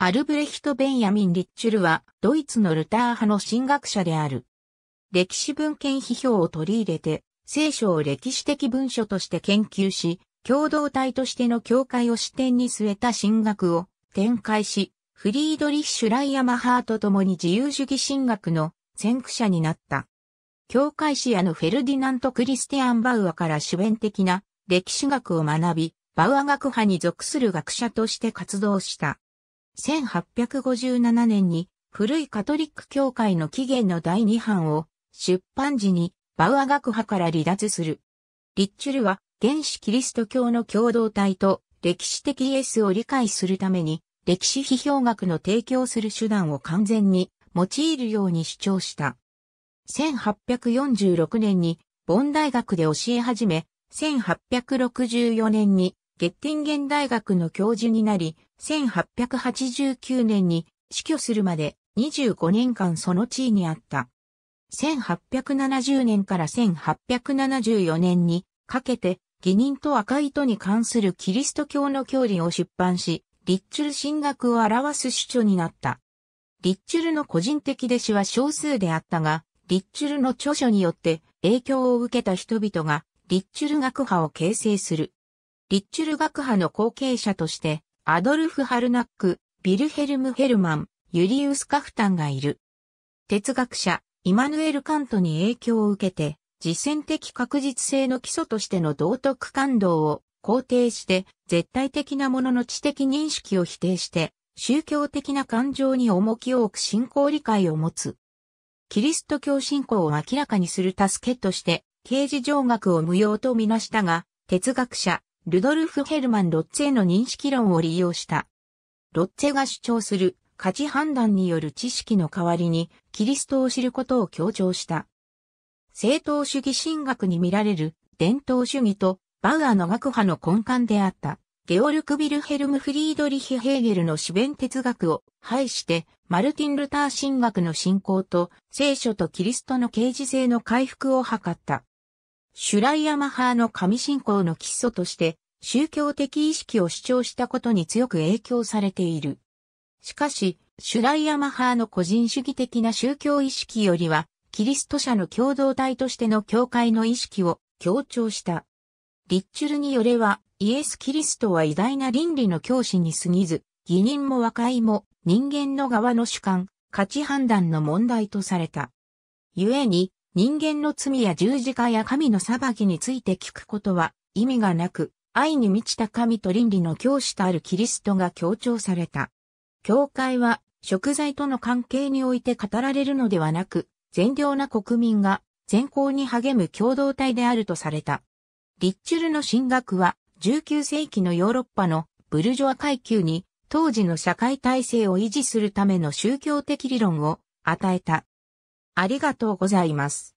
アルブレヒト・ベンヤミン・リッチュルは、ドイツのルター派の神学者である。歴史文献批評を取り入れて、聖書を歴史的文書として研究し、共同体としての教会を視点に据えた神学を展開し、フリードリッシュ・ライアマハーと共に自由主義神学の先駆者になった。教会史アのフェルディナント・クリスティアン・バウアから主弁的な歴史学を学び、バウア学派に属する学者として活動した。1857年に古いカトリック教会の起源の第二版を出版時にバウア学派から離脱する。リッチュルは原始キリスト教の共同体と歴史的イエスを理解するために歴史批評学の提供する手段を完全に用いるように主張した。1846年にボン大学で教え始め、1864年にゲッティンゲン大学の教授になり、1889年に死去するまで25年間その地位にあった。1870年から1874年にかけて、義人と赤糸に関するキリスト教の教理を出版し、リッチュル神学を表す主張になった。リッチュルの個人的弟子は少数であったが、リッチュルの著書によって影響を受けた人々がリッチュル学派を形成する。リッチュル学派の後継者として、アドルフ・ハルナック、ビルヘルム・ヘルマン、ユリウス・カフタンがいる。哲学者、イマヌエル・カントに影響を受けて、実践的確実性の基礎としての道徳感動を肯定して、絶対的なものの知的認識を否定して、宗教的な感情に重きを置く信仰理解を持つ。キリスト教信仰を明らかにする助けとして、刑事上学を無用とみなしたが、哲学者、ルドルフ・ヘルマン・ロッツェの認識論を利用した。ロッツェが主張する価値判断による知識の代わりにキリストを知ることを強調した。正当主義神学に見られる伝統主義とバウアーの学派の根幹であったゲオルク・ビルヘルム・フリードリヒ・ヘーゲルの死弁哲学を排してマルティン・ルター神学の信仰と聖書とキリストの刑事性の回復を図った。シュライア・マハーの神信仰の基礎として宗教的意識を主張したことに強く影響されている。しかし、シュライヤマハーの個人主義的な宗教意識よりは、キリスト者の共同体としての教会の意識を強調した。リッチュルによれば、イエス・キリストは偉大な倫理の教師に過ぎず、義人も和解も人間の側の主観、価値判断の問題とされた。故に、人間の罪や十字架や神の裁きについて聞くことは意味がなく、愛に満ちた神と倫理の教師とあるキリストが強調された。教会は食材との関係において語られるのではなく、善良な国民が善行に励む共同体であるとされた。リッチュルの神学は19世紀のヨーロッパのブルジョア階級に当時の社会体制を維持するための宗教的理論を与えた。ありがとうございます。